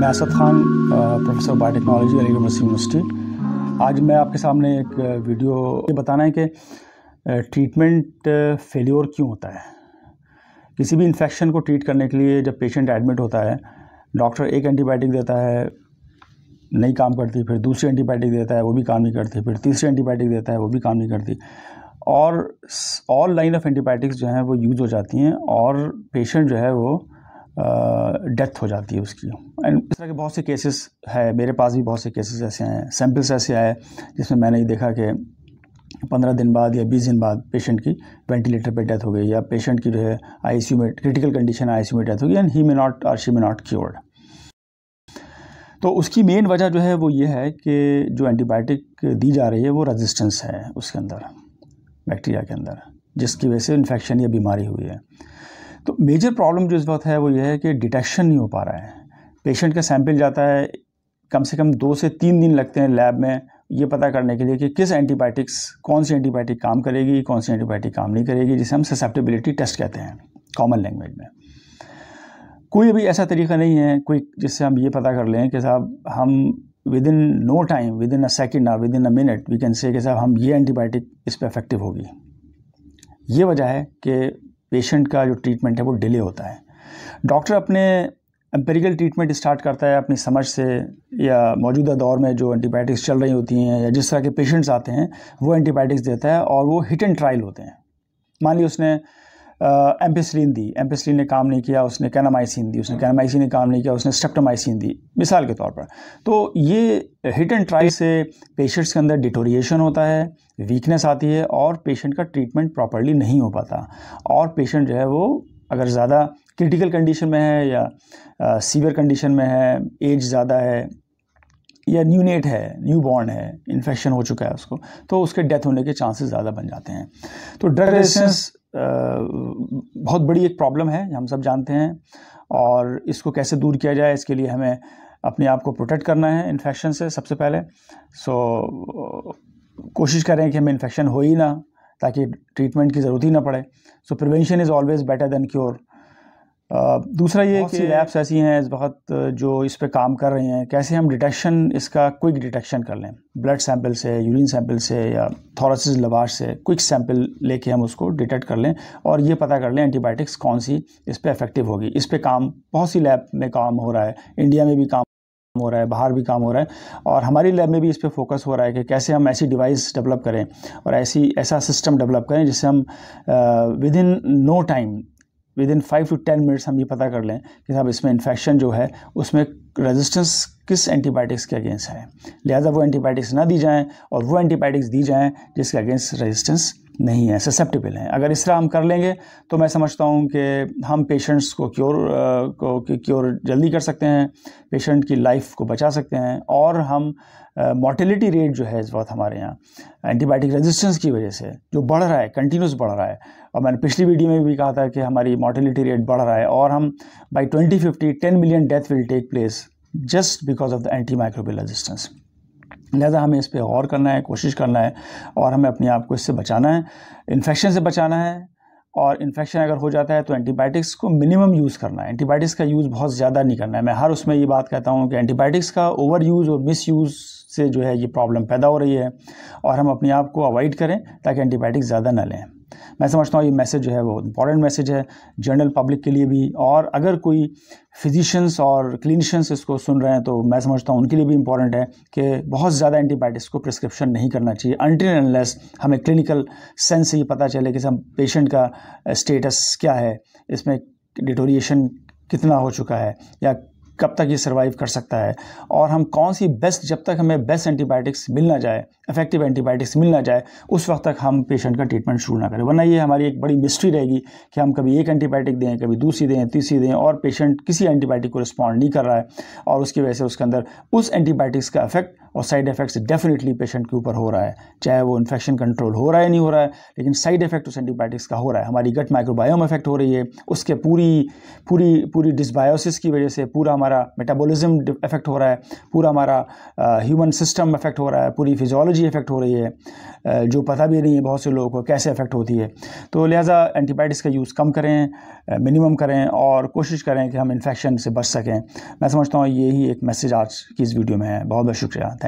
मैं Asad Khan professor biotechnology Aligarh Muslim university आज मैं आपके सामने एक वीडियो ये बताना है कि ट्रीटमेंट फेल्योर क्यों होता है किसी भी इन्फेक्शन को ट्रीट करने के लिए जब पेशेंट एडमिट होता है डॉक्टर एक एंटीबायोटिक देता है नहीं काम करती फिर दूसरी एंटीबायोटिक देता है वो भी काम नहीं करती फिर तीसरी एंटीबायोटिक देता है वो भी काम नहीं करती और ऑल लाइन ऑफ एंटीबायोटिक्स जो हैं वो यूज़ हो जाती हैं और पेशेंट जो है वो डेथ हो जाती है उसकी एंड इस तरह के बहुत से केसेस है मेरे पास भी बहुत से केसेस ऐसे हैं सैम्पल्स ऐसे आए जिसमें मैंने ये देखा कि पंद्रह दिन बाद या बीस दिन बाद पेशेंट की वेंटिलेटर पे डेथ हो गई या पेशेंट की जो है आईसीयू में क्रिटिकल कंडीशन आईसीयू में डेथ हो गई and he may not or she may not cured तो उसकी मेन वजह जो है वो ये है कि जो एंटीबायोटिक दी जा रही है वो रेजिस्टेंस है उसके अंदर बैक्टीरिया के अंदर जिसकी वजह से इन्फेक्शन या बीमारी हुई है तो मेजर प्रॉब्लम जो इस वक्त है वो ये है कि डिटेक्शन नहीं हो पा रहा है पेशेंट का सैंपल जाता है कम से कम दो से तीन दिन लगते हैं लैब में ये पता करने के लिए कि किस एंटीबायोटिक्स कौन सी एंटीबायोटिक काम करेगी कौन सी एंटीबायोटिक काम नहीं करेगी जिसे हम ससेप्टेबिलिटी टेस्ट कहते हैं कॉमन लैंग्वेज में कोई अभी ऐसा तरीका नहीं है कोई जिससे हम ये पता कर लें कि साहब हम within no time within a second और within a minute we can say कि साहब हम ये एंटीबायोटिक इस पर इफेक्टिव होगी ये वजह है कि पेशेंट का जो ट्रीटमेंट है वो डिले होता है डॉक्टर अपने एम्पेरिकल ट्रीटमेंट स्टार्ट करता है अपनी समझ से या मौजूदा दौर में जो एंटीबायोटिक्स चल रही होती हैं या जिस तरह के पेशेंट्स आते हैं वो एंटीबायोटिक्स देता है और वो हिट एंड ट्रायल होते हैं मान ली उसने एम्पेसिलीन दी एम्पेसिलीन ने काम नहीं किया उसने कैनामाइसिन दी उसने हाँ। कैनामाइसिन ने काम नहीं किया उसने स्टेप्टोमाइसिन दी मिसाल के तौर पर तो ये हिट एंड ट्राई से पेशेंट्स के अंदर डिटोरिएशन होता है वीकनेस आती है और पेशेंट का ट्रीटमेंट प्रॉपरली नहीं हो पाता और पेशेंट जो है वो अगर ज़्यादा क्रिटिकल कंडीशन में है या सीवियर कंडीशन में है एज ज़्यादा है या न्यूनेट है न्यू बॉर्न है इन्फेक्शन हो चुका है उसको तो उसके डेथ होने के चांसेस ज़्यादा बन जाते हैं तो ड्रग रेजिस्टेंस बहुत बड़ी एक प्रॉब्लम है हम सब जानते हैं और इसको कैसे दूर किया जाए इसके लिए हमें अपने आप को प्रोटेक्ट करना है इन्फेक्शन से सबसे पहले सो so, कोशिश करें कि हमें इन्फेक्शन हो ही ना ताकि ट्रीटमेंट की ज़रूरत ही ना पड़े so prevention is always better than cure दूसरा ये कि लैब्स ऐसी हैं इस वक्त जो इस पर काम कर रहे हैं कैसे हम डिटेक्शन इसका क्विक डिटेक्शन कर लें ब्लड सैंपल से यूरिन सैंपल से या थॉरसिस लवाश से क्विक सैंपल लेके हम उसको डिटेक्ट कर लें और ये पता कर लें एंटीबायोटिक्स कौन सी इस पर इफेक्टिव होगी इस पर काम बहुत सी लैब में काम हो रहा है इंडिया में भी काम हो रहा है बाहर भी काम हो रहा है और हमारी लैब में भी इस पर फोकस हो रहा है कि कैसे हम ऐसी डिवाइस डेवलप करें और ऐसी ऐसा सिस्टम डेवलप करें जिससे हम within no time within five to ten minutes हम ये पता कर लें कि साहब इसमें इन्फेक्शन जो है उसमें रेजिस्टेंस किस एंटीबायोटिक्स के अगेंस्ट है लिहाजा वो एंटीबायोटिक्स ना दी जाएँ और वो एंटीबायोटिक्स दी जाएँ जिसके अगेंस्ट रेजिस्टेंस नहीं है ससेप्टेबल हैं अगर इस तरह हम कर लेंगे तो मैं समझता हूँ कि हम पेशेंट्स को क्योर को क्योर जल्दी कर सकते हैं पेशेंट की लाइफ को बचा सकते हैं और हम मोर्टेलिटी रेट जो है इस वक्त हमारे यहाँ एंटीबायोटिक रेजिस्टेंस की वजह से जो बढ़ रहा है कंटिन्यूस बढ़ रहा है और मैंने पिछली वीडियो में भी कहा था कि हमारी मोर्टेलिटी रेट बढ़ रहा है और हम by twenty fifty ten million death will take place just because of the antimicrobial resistance लिहाजा हमें इस पर गौर करना है कोशिश करना है और हमें अपने आप को इससे बचाना है इन्फेक्शन से बचाना है और इन्फेक्शन अगर हो जाता है तो एंटीबायोटिक्स को मिनिमम यूज़ करना है एंटीबायोटिक्स का यूज़ बहुत ज़्यादा नहीं करना है मैं हर उसमें ये बात कहता हूँ कि एंटीबायोटिक्स का ओवर यूज़ और मिस यूज़ से जो है ये प्रॉब्लम पैदा हो रही है और हम अपने आप को अवॉइड करें ताकि एंटीबायोटिक्स ज़्यादा ना लें मैं समझता हूँ ये मैसेज जो है वो इंपॉर्टेंट मैसेज है जनरल पब्लिक के लिए भी और अगर कोई फिजिशंस और क्लिनिशंस इसको सुन रहे हैं तो मैं समझता हूँ उनके लिए भी इंपॉर्टेंट है कि बहुत ज़्यादा एंटीबायोटिक्स को प्रिस्क्रिप्शन नहीं करना चाहिए अनटिल एनलेस हमें क्लिनिकल सेंस से ये पता चले कि सब पेशेंट का स्टेटस क्या है इसमें डिटोरिएशन कितना हो चुका है या कब तक ये सर्वाइव कर सकता है और हम कौन सी बेस्ट जब तक हमें बेस्ट एंटीबायोटिक्स मिल ना जाए इफेक्टिव एंटीबायोटिक्स मिल ना जाए उस वक्त तक हम पेशेंट का ट्रीटमेंट शुरू ना करें वरना ये हमारी एक बड़ी मिस्ट्री रहेगी कि हम कभी एक एंटीबायोटिक दें कभी दूसरी दें तीसरी दें और पेशेंट किसी एंटीबायोटिक को रिस्पॉन्ड नहीं कर रहा है और उसकी वजह से उसके अंदर उस एंटीबायोटिक्स का इफेक्ट और साइड इफेक्ट्स डेफिनेटली पेशेंट के ऊपर हो रहा है चाहे वो इन्फेक्शन कंट्रोल हो रहा है नहीं हो रहा है लेकिन साइड इफेक्ट उस एंटीबायोटिक्स का हो रहा है हमारी गट माइक्रोबायोम इफेक्ट हो रही है उसके पूरी पूरी पूरी डिसबायोसिस की वजह से पूरा हमारा मेटाबोलिज्म इफेक्ट हो रहा है पूरा हमारा ह्यूमन सिस्टम इफेक्ट हो रहा है पूरी फिजोलॉजी इफेक्ट हो रही है जो पता भी नहीं है बहुत से लोगों को कैसे इफेक्ट होती है तो लिहाजा एंटीबायोटिक्स का यूज़ कम करें मिनिमम करें और कोशिश करें कि हम इन्फेक्शन से बच सकें मैं समझता हूँ यही एक मैसेज आज की इस वीडियो में है बहुत बहुत शुक्रिया थैंक